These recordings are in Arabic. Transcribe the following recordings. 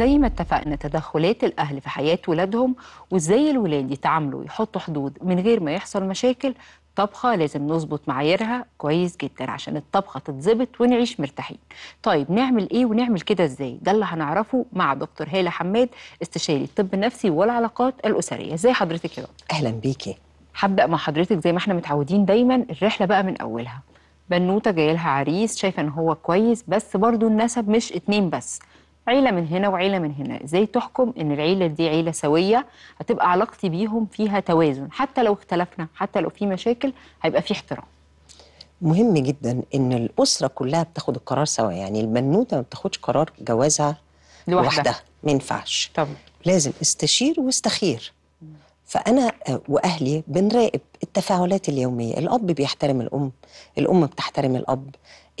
زي ما اتفقنا تدخلات الأهل في حياة ولادهم وإزاي الولاد يتعاملوا يحطوا حدود من غير ما يحصل مشاكل طبخة لازم نظبط معاييرها كويس جدا عشان الطبخة تتظبط ونعيش مرتاحين طيب نعمل ايه ونعمل كده ازاي ده اللي هنعرفه مع دكتور هالة حماد استشاري الطب النفسي والعلاقات الأسرية ازي حضرتك يا دكتور أهلا بيكي هبدأ مع حضرتك زي ما احنا متعودين دايما الرحلة بقى من أولها بنوتة جايلها عريس شايفة ان هو كويس بس برضه النسب مش اتنين بس عيله من هنا وعيله من هنا ازاي تحكم ان العيله دي عيله سويه هتبقى علاقتي بيهم فيها توازن حتى لو اختلفنا حتى لو في مشاكل هيبقى في احترام مهم جدا ان الاسره كلها بتاخد القرار سوا يعني البنوته ما بتاخدش قرار جوازها لوحدها ما ينفعش طبعا لازم استشير واستخير فانا واهلي بنراقب التفاعلات اليوميه الاب بيحترم الام الام بتحترم الاب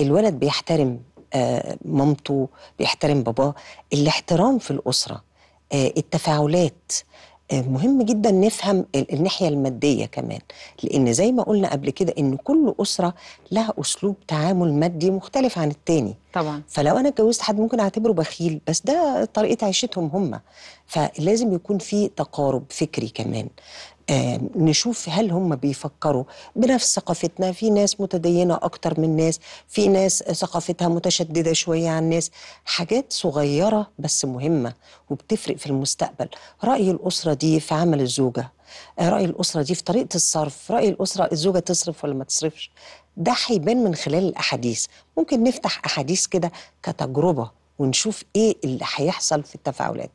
الولد بيحترم آه، مامته بيحترم باباه الاحترام في الاسره آه، التفاعلات آه، مهم جدا نفهم الناحية المادية كمان لأن زي ما قلنا قبل كده إن كل أسرة لها أسلوب تعامل مادي مختلف عن التاني طبعا فلو أنا اتجوزت حد ممكن أعتبره بخيل بس ده طريقة عيشتهم هم فلازم يكون في تقارب فكري كمان آه نشوف هل هم بيفكروا بنفس ثقافتنا في ناس متدينة أكتر من ناس في ناس ثقافتها متشددة شوية عن ناس حاجات صغيرة بس مهمة وبتفرق في المستقبل رأي الأسرة دي في عمل الزوجة آه، رأي الأسرة دي في طريقة الصرف رأي الأسرة الزوجة تصرف ولا ما تصرفش ده هيبان من خلال الأحاديث ممكن نفتح أحاديث كده كتجربة ونشوف ايه اللي هيحصل في التفاعلات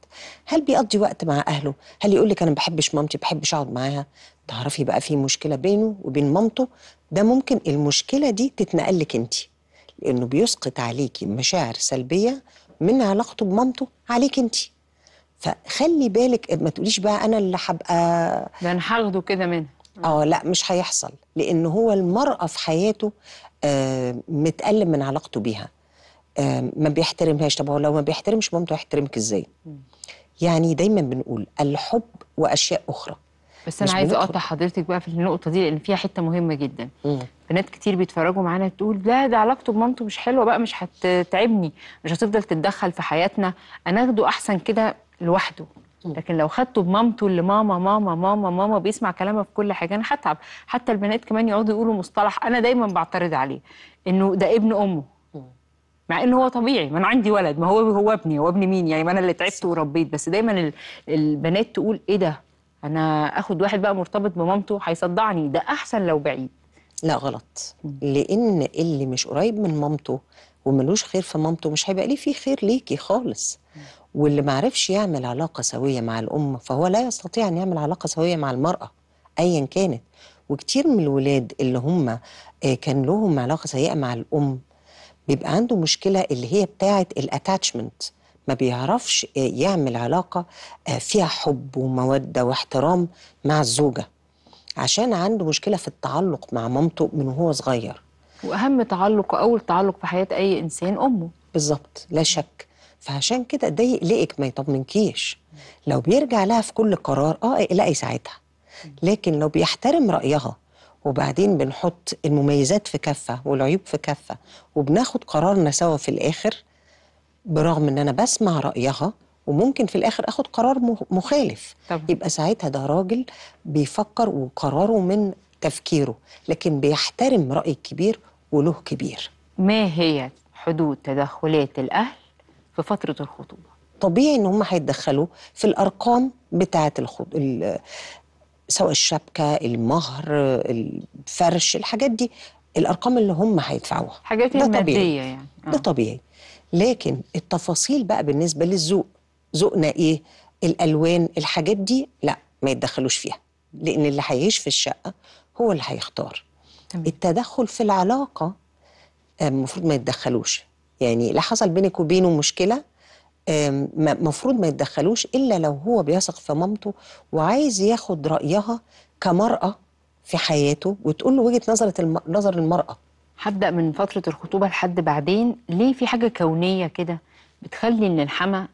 هل بيقضي وقت مع اهله هل يقول لك انا ما بحبش مامتي ما بحبش اقعد معاها تعرفي بقى في مشكله بينه وبين مامته ده ممكن المشكله دي تتنقل لك انت لانه بيسقط عليكي مشاعر سلبيه من علاقته بمامته عليك انت فخلي بالك ما تقوليش بقى انا اللي هبقى ده انا هاخده كده منها اه لا مش هيحصل لان هو المراه في حياته آه، متألم من علاقته بيها ما بيحترمهاش طب هو لو ما بيحترمش مامته هيحترمك ازاي؟ يعني دايما بنقول الحب واشياء اخرى بس انا عايزه اقطع حضرتك بقى في النقطه دي لان فيها حته مهمه جدا مم. بنات كتير بيتفرجوا معانا تقول لا ده علاقته بمامته مش حلوه بقى مش هتتعبني مش هتفضل تتدخل في حياتنا انا اخده احسن كده لوحده لكن لو خدته بمامته اللي ماما ماما ماما ماما بيسمع كلامها في كل حاجه انا هتعب حتى البنات كمان يقعدوا يقولوا مصطلح انا دايما بعترض عليه انه ده ابن امه مع ان هو طبيعي ما انا عندي ولد ما هو هو ابني هو ابن مين يعني ما انا اللي تعبت وربيت بس دايما البنات تقول ايه ده انا اخد واحد بقى مرتبط بمامته هيصدعني ده احسن لو بعيد لا غلط لان اللي مش قريب من مامته وملوش خير في مامته مش هيبقى ليه فيه خير ليكي خالص واللي ما عرفش يعمل علاقه سويه مع الام فهو لا يستطيع ان يعمل علاقه سويه مع المراه ايا كانت وكتير من الولاد اللي هم آه، كان لهم علاقه سيئه مع الام بيبقى عنده مشكله اللي هي بتاعه الاتاتشمنت ما بيعرفش يعمل علاقه آه، فيها حب وموده واحترام مع الزوجه عشان عنده مشكله في التعلق مع مامته من وهو صغير واهم تعلق واول تعلق في حياه اي انسان امه بالظبط لا شك فعشان كده ده يقلقك ما يطمنكيش لو بيرجع لها في كل قرار اه اقلقي ساعتها لكن لو بيحترم رايها وبعدين بنحط المميزات في كفه والعيوب في كفه وبناخد قرارنا سوا في الاخر برغم ان انا بسمع رايها وممكن في الاخر اخد قرار مخالف طبعا. يبقى ساعتها ده راجل بيفكر وقراره من تفكيره لكن بيحترم راي الكبير وله كبير ما هي حدود تدخلات الاهل في فتره الخطوبه طبيعي ان هم هيتدخلوا في الارقام بتاعه الخطوبه سواء الشبكه المهر الفرش الحاجات دي الارقام اللي هم هيدفعوها حاجات ماديه طبيعي يعني آه. ده طبيعي لكن التفاصيل بقى بالنسبه للذوق ذوقنا ايه الالوان الحاجات دي لا ما يتدخلوش فيها لان اللي هيعيش في الشقه هو اللي هيختار تمام. التدخل في العلاقه آه، المفروض ما يتدخلوش يعني لا حصل بينك وبينه مشكله مفروض ما يتدخلوش الا لو هو بيثق في مامته وعايز ياخد رايها كمراه في حياته وتقول له وجهه نظره الم... نظر المراه هبدا من فتره الخطوبه لحد بعدين ليه في حاجه كونيه كده بتخلي ان الحما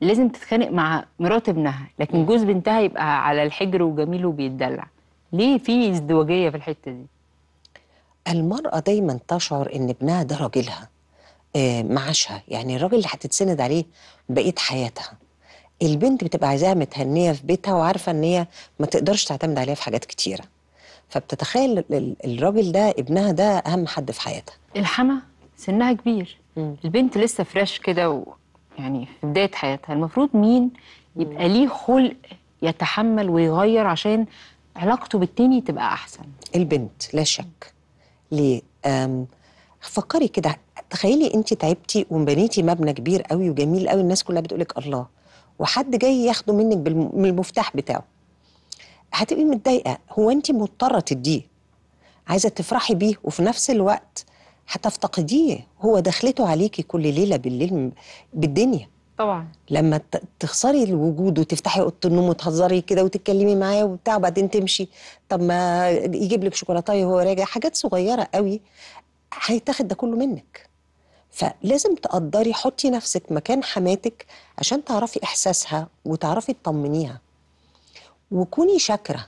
لازم تتخانق مع مرات ابنها لكن جوز بنتها يبقى على الحجر وجميل وبيتدلع ليه في ازدواجيه في الحته دي المراه دايما تشعر ان ابنها ده راجلها آه، معاشها يعني الراجل اللي هتتسند عليه بقيه حياتها البنت بتبقى عايزاها متهنيه في بيتها وعارفه ان هي ما تقدرش تعتمد عليها في حاجات كتيره فبتتخيل الراجل ده ابنها ده اهم حد في حياتها الحما سنها كبير م. البنت لسه فريش كده و... يعني في بدايه حياتها المفروض مين يبقى ليه خلق يتحمل ويغير عشان علاقته بالتاني تبقى احسن البنت لا شك ليه فكري كده تخيلي انت تعبتي وبنيتي مبنى كبير قوي وجميل قوي الناس كلها بتقولك الله وحد جاي ياخده منك بالمفتاح بتاعه هتبقي متضايقه هو انت مضطره تديه عايزه تفرحي بيه وفي نفس الوقت هتفتقديه هو دخلته عليكي كل ليله بالليل بالدنيا طبعا لما تخسري الوجود وتفتحي اوضه النوم وتهزري كده وتتكلمي معاه وبتاع وبعدين تمشي طب ما يجيب لك شوكولاته وهو راجع حاجات صغيره قوي هيتاخد ده كله منك فلازم تقدري حطي نفسك مكان حماتك عشان تعرفي احساسها وتعرفي تطمنيها وكوني شاكره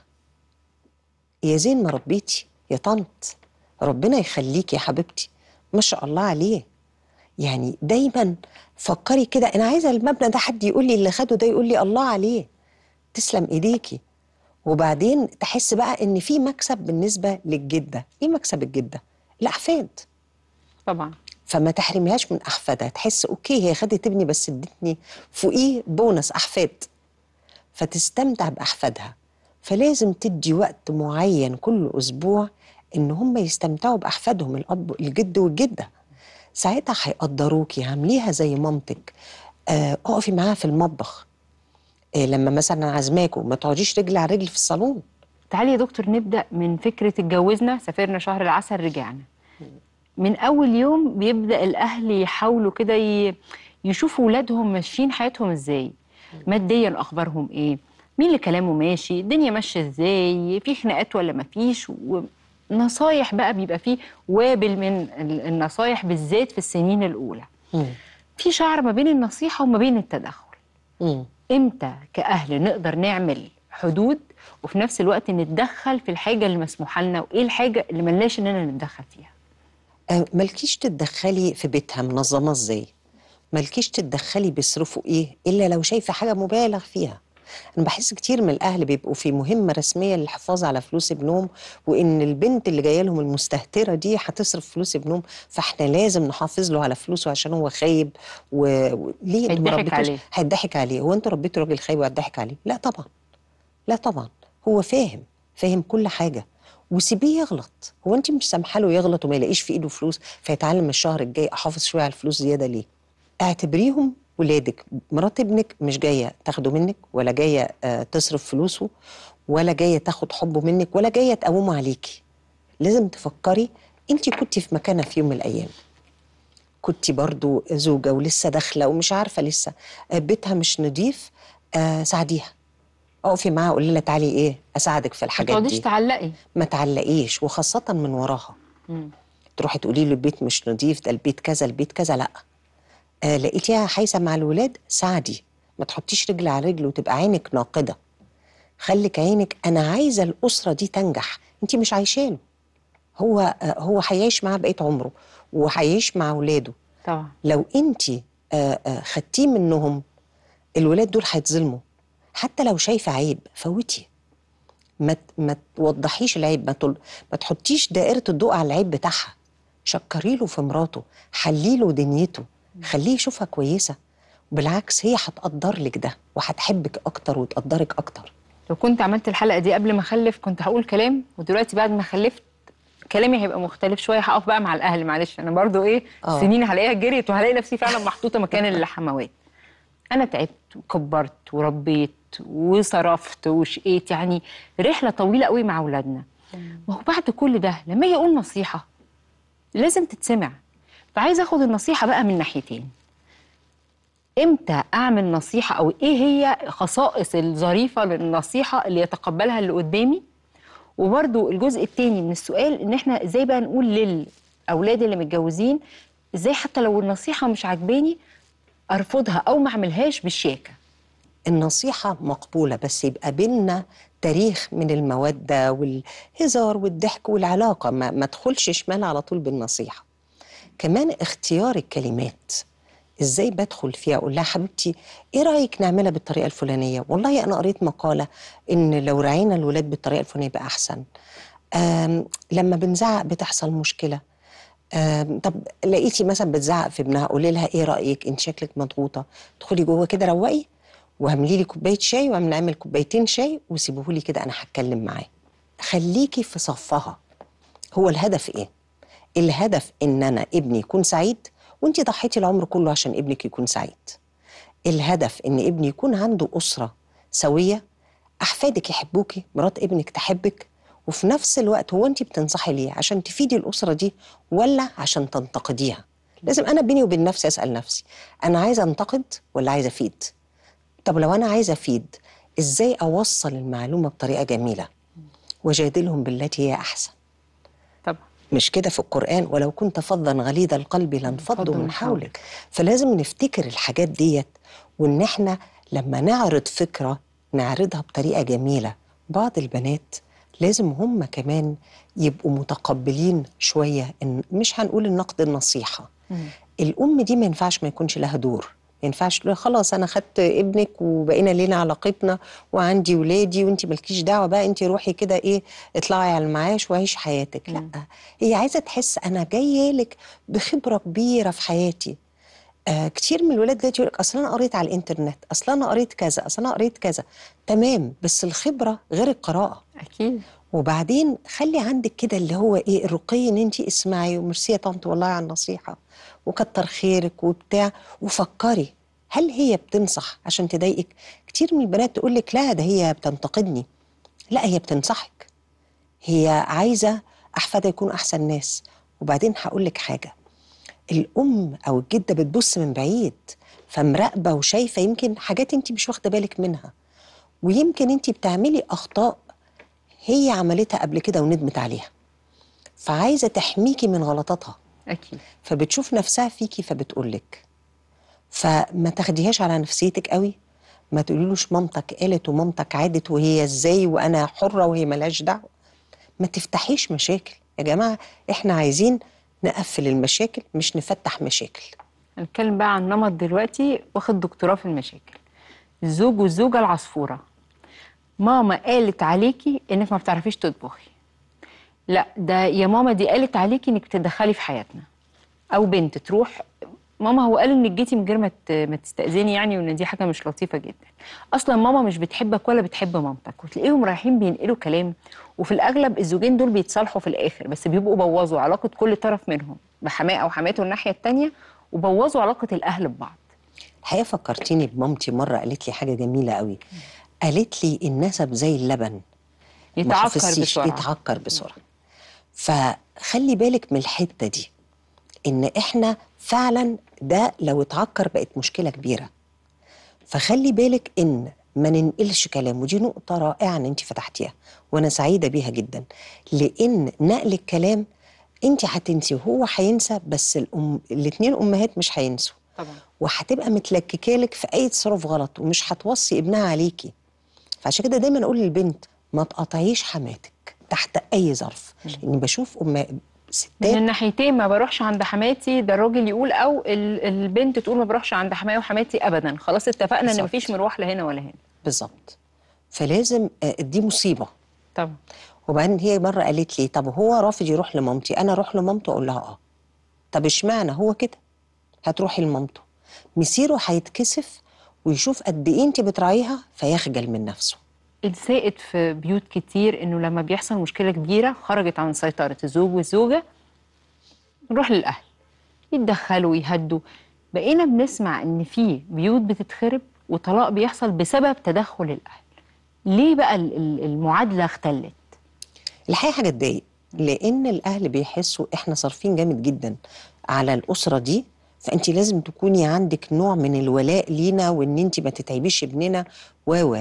يا زين ما ربيتي يا طنط ربنا يخليك يا حبيبتي ما شاء الله عليه يعني دايما فكري كده انا عايزه المبنى ده حد يقول لي اللي خده ده يقول لي الله عليه تسلم ايديكي وبعدين تحس بقى ان في مكسب بالنسبه للجده ايه مكسب الجده الاحفاد طبعا فما تحرميهاش من احفادها تحس اوكي هي خدت ابني بس ادتني فوقيه بونص احفاد فتستمتع باحفادها فلازم تدي وقت معين كل اسبوع ان هم يستمتعوا باحفادهم الاب الجد والجده ساعتها هيقدروكي عامليها زي مامتك آه، اقفي معاها في المطبخ آه، لما مثلا عازماكوا ما تقعديش رجل على رجل في الصالون تعالي يا دكتور نبدا من فكره اتجوزنا سافرنا شهر العسل رجعنا من اول يوم بيبدا الاهل يحاولوا كده يشوفوا اولادهم ماشيين حياتهم ازاي ماديا اخبارهم ايه مين اللي كلامه ماشي الدنيا ماشيه ازاي في خناقات ولا مفيش ونصايح بقى بيبقى فيه وابل من النصايح بالذات في السنين الاولى في شعر ما بين النصيحه وما بين التدخل امتى كاهل نقدر نعمل حدود وفي نفس الوقت نتدخل في الحاجه اللي مسموحه لنا وايه الحاجه اللي ملناش اننا نتدخل فيها مالكيش تتدخلي في بيتها منظمه ازاي مالكيش تتدخلي بيصرفوا ايه الا لو شايفه حاجه مبالغ فيها انا بحس كتير من الاهل بيبقوا في مهمه رسميه للحفاظ على فلوس ابنهم وان البنت اللي جايه لهم المستهتره دي هتصرف فلوس ابنهم فاحنا لازم نحافظ له على فلوسه عشان هو خايب وليه هيضحك عليه هيضحك عليه هو انتوا ربيتوا راجل خايب وهتضحك عليه لا طبعا لا طبعا هو فاهم فاهم كل حاجه وسيبيه يغلط هو انت مش سامحه له يغلط وما يلاقيش في ايده فلوس فيتعلم الشهر الجاي احافظ شويه على الفلوس زياده ليه اعتبريهم ولادك مرات ابنك مش جايه تاخده منك ولا جايه آه، تصرف فلوسه ولا جايه تاخد حبه منك ولا جايه تقومه عليكي لازم تفكري انت كنت في مكانها في يوم من الايام كنت برضو زوجه ولسه داخله ومش عارفه لسه آه، بيتها مش نضيف آه، ساعديها اقفي معاها قولي لها تعالي ايه اساعدك في الحاجات دي ما تقعديش تعلقي ما تعلقيش وخاصه من وراها مم. تروحي تقولي له البيت مش نظيف ده البيت كذا البيت كذا لا آه لقيتيها حايسه مع الولاد ساعدي ما تحطيش رجل على رجل وتبقى عينك ناقده خليك عينك انا عايزه الاسره دي تنجح انت مش عايشانه هو آه هو هيعيش معاه بقيه عمره وهيعيش مع اولاده طبعا لو انت آه آه خدتيه منهم الولاد دول هيتظلموا حتى لو شايفه عيب فوتي ما ما توضحيش العيب ما تل... ما تحطيش دائره الضوء على العيب بتاعها شكري له في مراته حلي له دنيته خليه يشوفها كويسه بالعكس هي هتقدر لك ده وهتحبك اكتر وتقدرك اكتر لو كنت عملت الحلقه دي قبل ما اخلف كنت هقول كلام ودلوقتي بعد ما خلفت كلامي هيبقى مختلف شويه هقف بقى مع الاهل معلش انا برضو ايه أوه. سنين هلاقيها جريت وهلاقي نفسي فعلا محطوطه مكان الحموات انا تعبت وكبرت وربيت وصرفت وشقيت يعني رحله طويله قوي مع اولادنا هو بعد كل ده لما يقول نصيحه لازم تتسمع فعايز اخد النصيحه بقى من ناحيتين امتى اعمل نصيحه او ايه هي خصائص الظريفه للنصيحه اللي يتقبلها اللي قدامي وبرده الجزء الثاني من السؤال ان احنا ازاي بقى نقول للاولاد اللي متجوزين ازاي حتى لو النصيحه مش عاجباني ارفضها او ما اعملهاش بالشياكه النصيحه مقبوله بس يبقى بينا تاريخ من الموده والهزار والضحك والعلاقه ما, ما تدخلش شمال على طول بالنصيحه كمان اختيار الكلمات ازاي بدخل فيها اقول لها حبيبتي ايه رايك نعملها بالطريقه الفلانيه والله انا قريت مقاله ان لو رعينا الولاد بالطريقه الفلانيه يبقى احسن لما بنزعق بتحصل مشكله طب لقيتي مثلا بتزعق في ابنها قولي لها ايه رايك انت شكلك مضغوطه ادخلي جوه كده روقي واعملي لي كوبايه شاي وهنعمل كوبايتين شاي وسيبه لي كده انا هتكلم معاه خليكي في صفها هو الهدف ايه الهدف ان انا ابني يكون سعيد وانت ضحيتي العمر كله عشان ابنك يكون سعيد الهدف ان ابني يكون عنده اسره سويه احفادك يحبوكي مرات ابنك تحبك وفي نفس الوقت هو انت بتنصحي ليه عشان تفيدي الاسره دي ولا عشان تنتقديها لازم انا بيني وبين نفسي اسال نفسي انا عايزه انتقد ولا عايزه افيد طب لو انا عايزه افيد ازاي اوصل المعلومه بطريقه جميله وجادلهم بالتي هي احسن طبعا مش كده في القران ولو كنت فظا غليظ القلب لانفضوا من حولك فلازم نفتكر الحاجات ديت وان احنا لما نعرض فكره نعرضها بطريقه جميله بعض البنات لازم هم كمان يبقوا متقبلين شويه إن مش هنقول النقد النصيحه مم. الام دي ما ينفعش ما يكونش لها دور ما ينفعش خلاص انا خدت ابنك وبقينا لينا علاقتنا وعندي ولادي وانت مالكيش دعوه بقى انت روحي كده ايه اطلعي على المعاش وعيشي حياتك لا هي عايزه تحس انا جايه لك بخبره كبيره في حياتي آه كتير من الولاد دلوقتي يقول لك اصل انا قريت على الانترنت اصل انا قريت كذا اصل انا قريت كذا تمام بس الخبره غير القراءه اكيد وبعدين خلي عندك كده اللي هو ايه الرقي ان انت اسمعي وميرسي يا طنط والله على النصيحه وكتر خيرك وبتاع وفكري هل هي بتنصح عشان تضايقك كتير من البنات تقول لك لا ده هي بتنتقدني لا هي بتنصحك هي عايزه احفادها يكونوا احسن ناس وبعدين هقول لك حاجه الام او الجده بتبص من بعيد فمراقبه وشايفه يمكن حاجات انت مش واخده بالك منها ويمكن انت بتعملي اخطاء هي عملتها قبل كده وندمت عليها فعايزه تحميكي من غلطاتها اكيد فبتشوف نفسها فيكي لك فما تاخديهاش على نفسيتك قوي ما تقوليلوش مامتك قالت ومامتك عادت وهي ازاي وانا حره وهي ملهاش دعوه ما تفتحيش مشاكل يا جماعه احنا عايزين نقفل المشاكل مش نفتح مشاكل هنتكلم بقى عن نمط دلوقتي واخد دكتوراه في المشاكل الزوج والزوجه العصفوره ماما قالت عليكي انك ما بتعرفيش تطبخي لا ده يا ماما دي قالت عليكي انك تدخلي في حياتنا او بنت تروح ماما هو قال انك جيتي من غير ما تستاذني يعني وان دي حاجه مش لطيفه جدا اصلا ماما مش بتحبك ولا بتحب مامتك وتلاقيهم رايحين بينقلوا كلام وفي الاغلب الزوجين دول بيتصالحوا في الاخر بس بيبقوا بوظوا علاقه كل طرف منهم بحماه او حماته الناحيه الثانيه وبوظوا علاقه الاهل ببعض الحقيقه فكرتيني بمامتي مره قالت لي حاجه جميله قوي قالت لي النسب زي اللبن يتعكر بسرعه يتعكر بسرعه فخلي بالك من الحته دي ان احنا فعلا ده لو اتعكر بقت مشكله كبيره فخلي بالك ان ما ننقلش كلام ودي نقطة رائعة إن أنت فتحتيها وأنا سعيدة بيها جدا لأن نقل الكلام أنت هتنسي وهو هينسى بس الأم الاثنين أمهات مش هينسوا طبعا وهتبقى متلككة لك في أي تصرف غلط ومش هتوصي ابنها عليكي فعشان كده دايما أقول للبنت ما تقاطعيش حماتك تحت أي ظرف يعني بشوف أم ستات من الناحيتين ما بروحش عند حماتي ده الراجل يقول او البنت تقول ما بروحش عند حماي وحماتي ابدا خلاص اتفقنا بالزبط. ان مفيش مروح لا هنا ولا هنا بالظبط فلازم آه، دي مصيبه طبعا وبعدين هي مره قالت لي طب هو رافض يروح لمامتي انا اروح لمامته اقول لها اه طب اشمعنى هو كده هتروحي لمامته مسيره هيتكسف ويشوف قد ايه انت بتراعيها فيخجل من نفسه السائد في بيوت كتير انه لما بيحصل مشكله كبيره خرجت عن سيطره الزوج والزوجه نروح للاهل يتدخلوا يهدوا بقينا بنسمع ان في بيوت بتتخرب وطلاق بيحصل بسبب تدخل الاهل ليه بقى المعادله اختلت الحقيقه حاجه تضايق لان الاهل بيحسوا احنا صارفين جامد جدا على الاسره دي فانت لازم تكوني عندك نوع من الولاء لينا وان انت ما تتعبيش ابننا و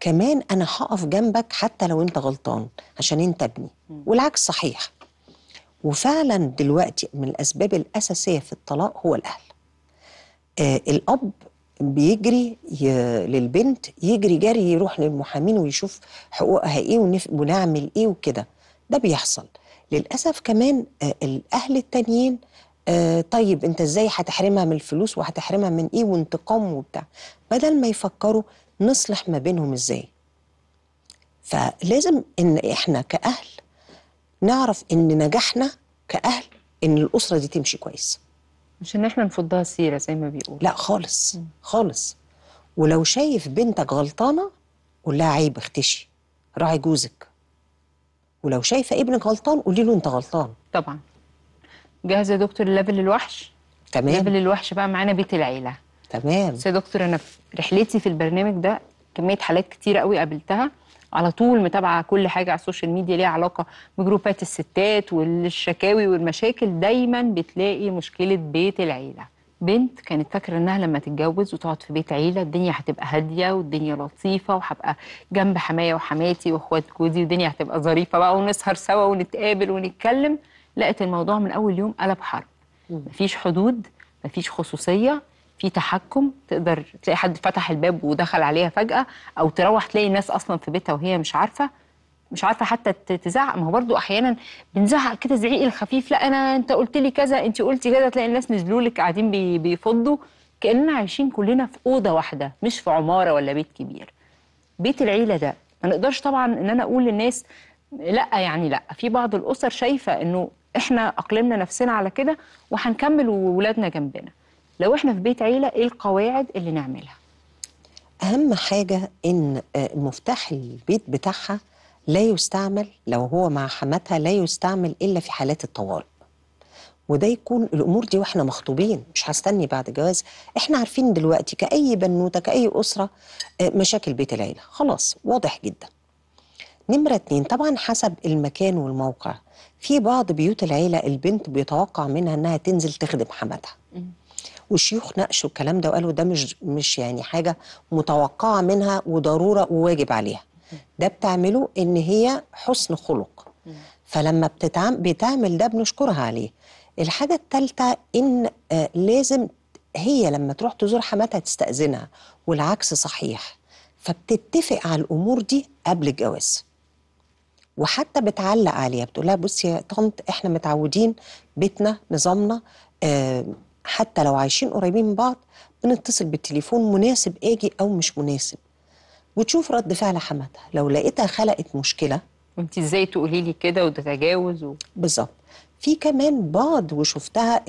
كمان انا هقف جنبك حتى لو انت غلطان عشان انت ابني والعكس صحيح وفعلا دلوقتي من الاسباب الاساسيه في الطلاق هو الاهل آه الاب بيجري للبنت يجري جري يروح للمحامين ويشوف حقوقها ايه ونف... ونعمل ايه وكده ده بيحصل للاسف كمان آه الاهل التانيين آه طيب انت ازاي هتحرمها من الفلوس وهتحرمها من ايه وانتقام وبتاع بدل ما يفكروا نصلح ما بينهم ازاي فلازم ان احنا كاهل نعرف ان نجاحنا كاهل ان الاسره دي تمشي كويس مش ان احنا نفضها سيره زي ما بيقولوا لا خالص خالص ولو شايف بنتك غلطانه قول لها عيب اختشي راعي جوزك ولو شايفه ابنك غلطان قولي له انت غلطان طبعا جاهزه يا دكتور الليفل الوحش تمام الليفل الوحش بقى معانا بيت العيله تمام بس يا دكتور انا في رحلتي في البرنامج ده كميه حالات كتيره قوي قابلتها على طول متابعه كل حاجه على السوشيال ميديا ليها علاقه بجروبات الستات والشكاوي والمشاكل دايما بتلاقي مشكله بيت العيله بنت كانت فاكره انها لما تتجوز وتقعد في بيت عيله الدنيا هتبقى هاديه والدنيا لطيفه وهبقى جنب حمايا وحماتي واخوات جوزي والدنيا هتبقى ظريفه بقى ونسهر سوا ونتقابل ونتكلم لقت الموضوع من اول يوم قلب حرب مفيش حدود مفيش خصوصيه في تحكم تقدر تلاقي حد فتح الباب ودخل عليها فجأة أو تروح تلاقي ناس أصلا في بيتها وهي مش عارفة مش عارفه حتى تزعق ما هو برضو احيانا بنزعق كده زعيق الخفيف لا انا انت قلت لي كذا انت قلتي كذا تلاقي الناس نزلوا لك قاعدين بيفضوا كاننا عايشين كلنا في اوضه واحده مش في عماره ولا بيت كبير بيت العيله ده ما نقدرش طبعا ان انا اقول للناس لا يعني لا في بعض الاسر شايفه انه احنا اقلمنا نفسنا على كده وهنكمل وولادنا جنبنا لو احنا في بيت عيله ايه القواعد اللي نعملها اهم حاجه ان آه، مفتاح البيت بتاعها لا يستعمل لو هو مع حماتها لا يستعمل الا في حالات الطوارئ وده يكون الامور دي واحنا مخطوبين مش هستني بعد جواز احنا عارفين دلوقتي كاي بنوته كاي اسره آه، مشاكل بيت العيله خلاص واضح جدا نمرة اتنين طبعا حسب المكان والموقع في بعض بيوت العيلة البنت بيتوقع منها انها تنزل تخدم حماتها والشيوخ ناقشوا الكلام ده وقالوا ده مش مش يعني حاجه متوقعه منها وضروره وواجب عليها ده بتعمله ان هي حسن خلق فلما بتتعمل بتعمل ده بنشكرها عليه الحاجه الثالثه ان آه، لازم هي لما تروح تزور حماتها تستأذنها والعكس صحيح فبتتفق على الأمور دي قبل الجواز وحتى بتعلق عليها بتقول لها بصي يا طنط احنا متعودين بيتنا نظامنا آه، حتى لو عايشين قريبين من بعض بنتصل بالتليفون مناسب اجي او مش مناسب وتشوف رد فعل حماتها لو لقيتها خلقت مشكله وانت ازاي تقولي لي كده وتتجاوز و... بالظبط في كمان بعض وشفتها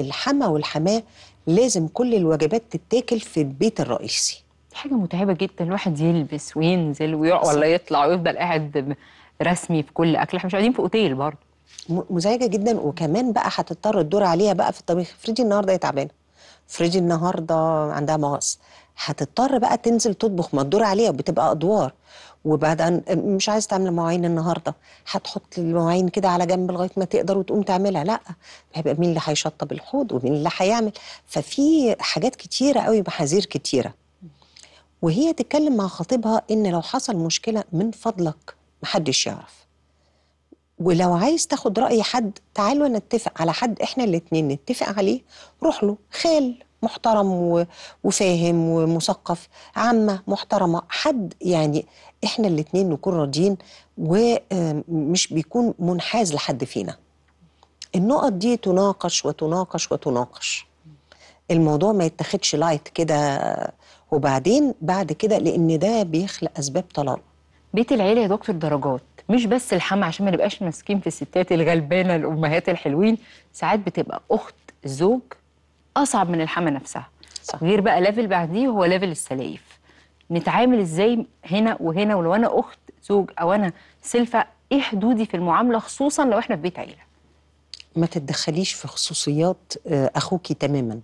الحما والحماه لازم كل الوجبات تتاكل في البيت الرئيسي حاجه متعبه جدا الواحد يلبس وينزل ويقعد ولا يطلع ويفضل قاعد رسمي في كل اكل احنا مش قاعدين في اوتيل برضه مزعجه جدا وكمان بقى هتضطر تدور عليها بقى في الطبيخ افرضي النهارده هي تعبانه افرضي النهارده عندها مغص هتضطر بقى تنزل تطبخ ما تدور عليها وبتبقى ادوار وبعدين مش عايز تعمل مواعين النهارده هتحط المواعين كده على جنب لغايه ما تقدر وتقوم تعملها لا هيبقى مين اللي هيشطب الحوض ومين اللي هيعمل ففي حاجات كتيره قوي محاذير كتيره وهي تتكلم مع خطيبها ان لو حصل مشكله من فضلك محدش يعرف ولو عايز تاخد رأي حد تعالوا نتفق على حد احنا الاثنين نتفق عليه روح له خال محترم وفاهم ومثقف عمة محترمة حد يعني احنا الاثنين نكون راضيين ومش بيكون منحاز لحد فينا النقط دي تناقش وتناقش وتناقش الموضوع ما يتاخدش لايت كده وبعدين بعد كده لان ده بيخلق اسباب طلاق بيت العيله يا دكتور درجات مش بس الحما عشان ما نبقاش ماسكين في الستات الغلبانه الامهات الحلوين ساعات بتبقى اخت زوج اصعب من الحما نفسها صح. غير بقى ليفل بعديه هو ليفل السلايف نتعامل ازاي هنا وهنا ولو انا اخت زوج او انا سلفه ايه حدودي في المعامله خصوصا لو احنا في بيت عيله ما تتدخليش في خصوصيات آه، اخوكي تماما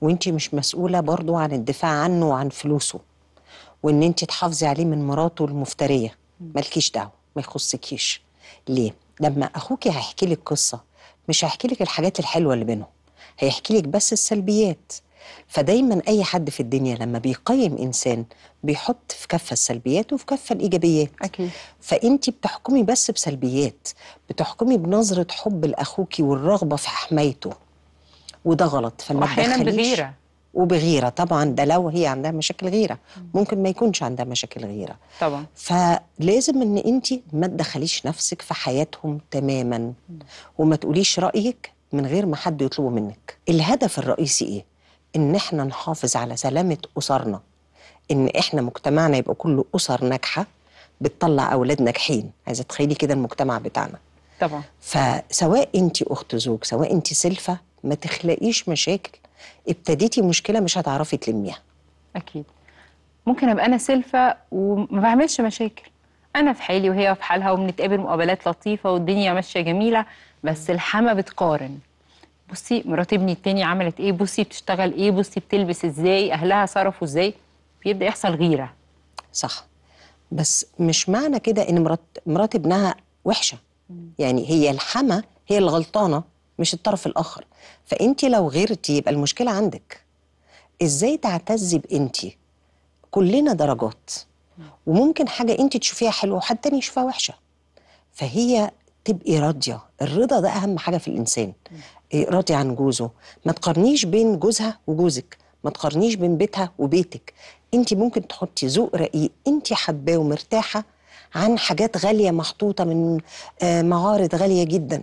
وانت مش مسؤوله برضو عن الدفاع عنه وعن فلوسه وان انت تحافظي عليه من مراته المفتريه مالكيش دعوه ما يخصكيش ليه لما اخوكي هيحكي لك قصه مش هيحكي لك الحاجات الحلوه اللي بينهم هيحكي لك بس السلبيات فدايما اي حد في الدنيا لما بيقيم انسان بيحط في كفه السلبيات وفي كفه الايجابيات اكيد فانت بتحكمي بس بسلبيات بتحكمي بنظره حب لاخوكي والرغبه في حمايته وده غلط فما احيانا بغيره وبغيره طبعا ده لو هي عندها مشاكل غيره ممكن ما يكونش عندها مشاكل غيره طبعا فلازم ان انت ما تدخليش نفسك في حياتهم تماما وما تقوليش رايك من غير ما حد يطلبه منك الهدف الرئيسي ايه ان احنا نحافظ على سلامه اسرنا ان احنا مجتمعنا يبقى كله اسر ناجحه بتطلع اولاد ناجحين عايزه تخيلي كده المجتمع بتاعنا طبعا فسواء انت اخت زوج سواء انت سلفه ما تخلقيش مشاكل ابتديتي مشكله مش هتعرفي تلميها اكيد ممكن ابقى انا سلفه وما بعملش مشاكل انا في حالي وهي في حالها وبنتقابل مقابلات لطيفه والدنيا ماشيه جميله بس الحما بتقارن بصي مرات ابني التاني عملت ايه بصي بتشتغل ايه بصي بتلبس ازاي اهلها صرفوا ازاي بيبدا يحصل غيره صح بس مش معنى كده ان مرات مرات ابنها وحشه يعني هي الحما هي الغلطانه مش الطرف الاخر فانت لو غيرتي يبقى المشكله عندك ازاي تعتزي بانت كلنا درجات وممكن حاجه انت تشوفيها حلوه وحد تاني يشوفها وحشه فهي تبقي راضيه الرضا ده اهم حاجه في الانسان إيه، راضي عن جوزه ما تقارنيش بين جوزها وجوزك ما تقارنيش بين بيتها وبيتك انت ممكن تحطي ذوق رقيق انت حباه ومرتاحه عن حاجات غاليه محطوطه من آه، معارض غاليه جدا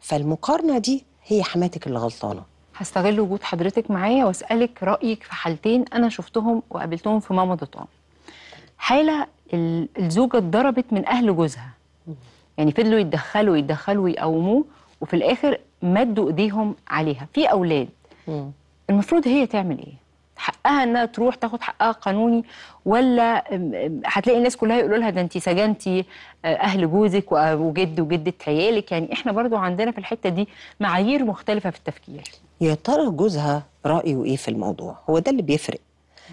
فالمقارنه دي هي حماتك اللي غلطانه هستغل وجود حضرتك معايا واسالك رايك في حالتين انا شفتهم وقابلتهم في ماما دوطان حاله الزوجه اتضربت من اهل جوزها يعني فضلوا يتدخلوا يتدخلوا يقوموه وفي الاخر مدوا ايديهم عليها في اولاد المفروض هي تعمل ايه حقها انها تروح تاخد حقها قانوني ولا هتلاقي الناس كلها يقولوا لها ده انت سجنتي آه، اهل جوزك وجد وجده عيالك يعني احنا برضو عندنا في الحته دي معايير مختلفه في التفكير يا ترى جوزها رايه ايه في الموضوع هو ده اللي بيفرق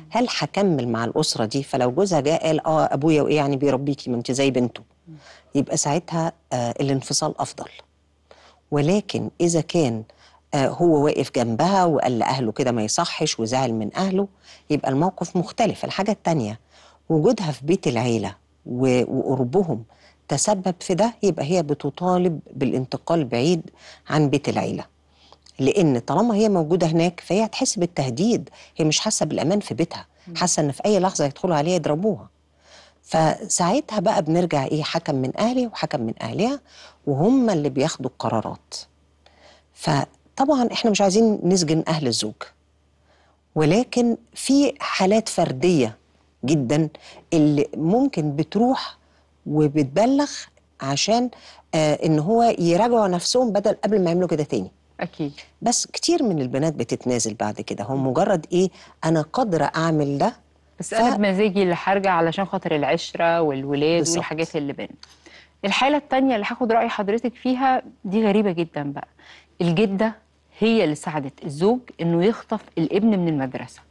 هل هكمل مع الاسره دي فلو جوزها جاء قال اه ابويا وايه يعني بيربيكي ما انت زي بنته يبقى ساعتها آه الانفصال افضل ولكن اذا كان هو واقف جنبها وقال لأهله كده ما يصحش وزعل من أهله يبقى الموقف مختلف الحاجة التانية وجودها في بيت العيلة وقربهم تسبب في ده يبقى هي بتطالب بالانتقال بعيد عن بيت العيلة لأن طالما هي موجودة هناك فهي هتحس بالتهديد هي مش حاسة بالأمان في بيتها حاسة إن في أي لحظة يدخلوا عليها يضربوها فساعتها بقى بنرجع إيه حكم من أهلي وحكم من أهلها وهم اللي بياخدوا القرارات ف طبعا احنا مش عايزين نسجن اهل الزوج ولكن في حالات فرديه جدا اللي ممكن بتروح وبتبلغ عشان آه ان هو يراجعوا نفسهم بدل قبل ما يعملوا كده تاني اكيد بس كتير من البنات بتتنازل بعد كده هو مجرد ايه انا قادره اعمل ده بس ف... انا بمزاجي اللي هرجع علشان خاطر العشره والولاد بالزبط. والحاجات اللي بين الحاله الثانيه اللي هاخد راي حضرتك فيها دي غريبه جدا بقى الجده هي اللي ساعدت الزوج انه يخطف الابن من المدرسه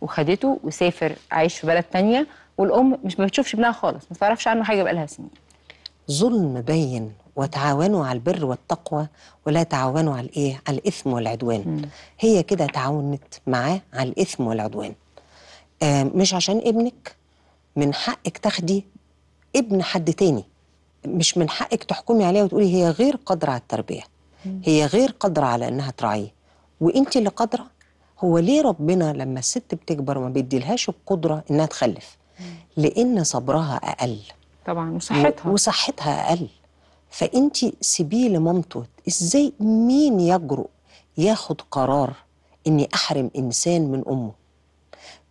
وخدته وسافر عايش في بلد ثانيه والام مش ما بتشوفش ابنها خالص ما تعرفش عنه حاجه بقالها سنين ظلم باين وتعاونوا على البر والتقوى ولا تعاونوا على الايه على الاثم والعدوان م. هي كده تعاونت معاه على الاثم والعدوان آه مش عشان ابنك من حقك تاخدي ابن حد تاني مش من حقك تحكمي عليها وتقولي هي غير قادره على التربيه هي غير قادره على انها تراعيه وانت اللي قادره هو ليه ربنا لما الست بتكبر ما بيديلهاش القدره انها تخلف لان صبرها اقل طبعا وصحتها وصحتها اقل فانت سيبيه لمامته ازاي مين يجرؤ ياخد قرار اني احرم انسان من امه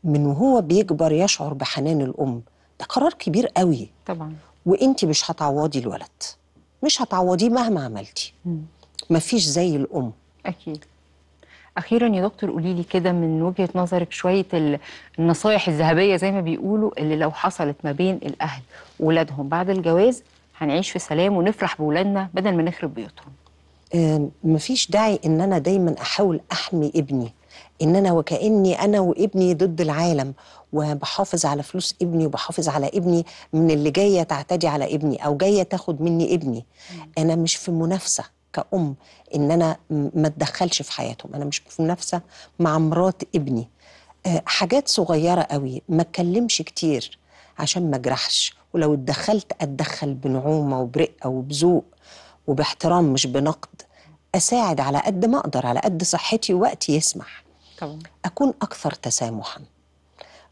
من وهو بيكبر يشعر بحنان الام ده قرار كبير قوي طبعا وانت مش هتعوضي الولد مش هتعوضيه مهما عملتي ما فيش زي الام اكيد اخيرا يا دكتور قولي لي كده من وجهه نظرك شويه النصايح الذهبيه زي ما بيقولوا اللي لو حصلت ما بين الاهل واولادهم بعد الجواز هنعيش في سلام ونفرح بولادنا بدل ما نخرب بيوتهم ما مفيش داعي ان انا دايما احاول احمي ابني ان انا وكاني انا وابني ضد العالم وبحافظ على فلوس ابني وبحافظ على ابني من اللي جايه تعتدي على ابني او جايه تاخد مني ابني انا مش في منافسه كأم إن أنا ما أتدخلش في حياتهم أنا مش منافسة مع مرات ابني آه، حاجات صغيرة قوي ما أتكلمش كتير عشان ما أجرحش ولو اتدخلت أتدخل بنعومة وبرقة وبذوق وباحترام مش بنقد أساعد على قد ما أقدر على قد صحتي ووقتي يسمح طبعا. أكون أكثر تسامحا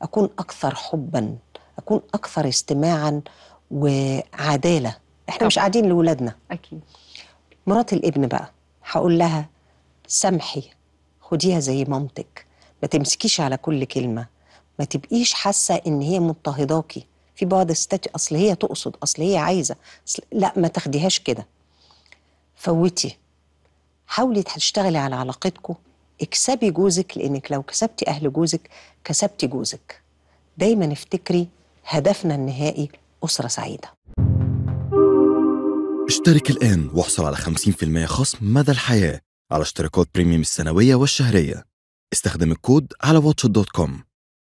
أكون أكثر حبا أكون أكثر استماعا وعدالة احنا طبعا. مش قاعدين لولادنا اكيد مرات الابن بقى هقول لها سامحي خديها زي مامتك ما تمسكيش على كل كلمه ما تبقيش حاسه ان هي مضطهداكي في بعض الستات اصل هي تقصد اصل هي عايزه أصل لا ما تاخديهاش كده فوتي حاولي تشتغلي على علاقتكم اكسبي جوزك لانك لو كسبتي اهل جوزك كسبتي جوزك دايما افتكري هدفنا النهائي اسره سعيده اشترك الآن واحصل على 50% خصم مدى الحياة على اشتراكات بريميوم السنوية والشهرية استخدم الكود على واتش دوت كوم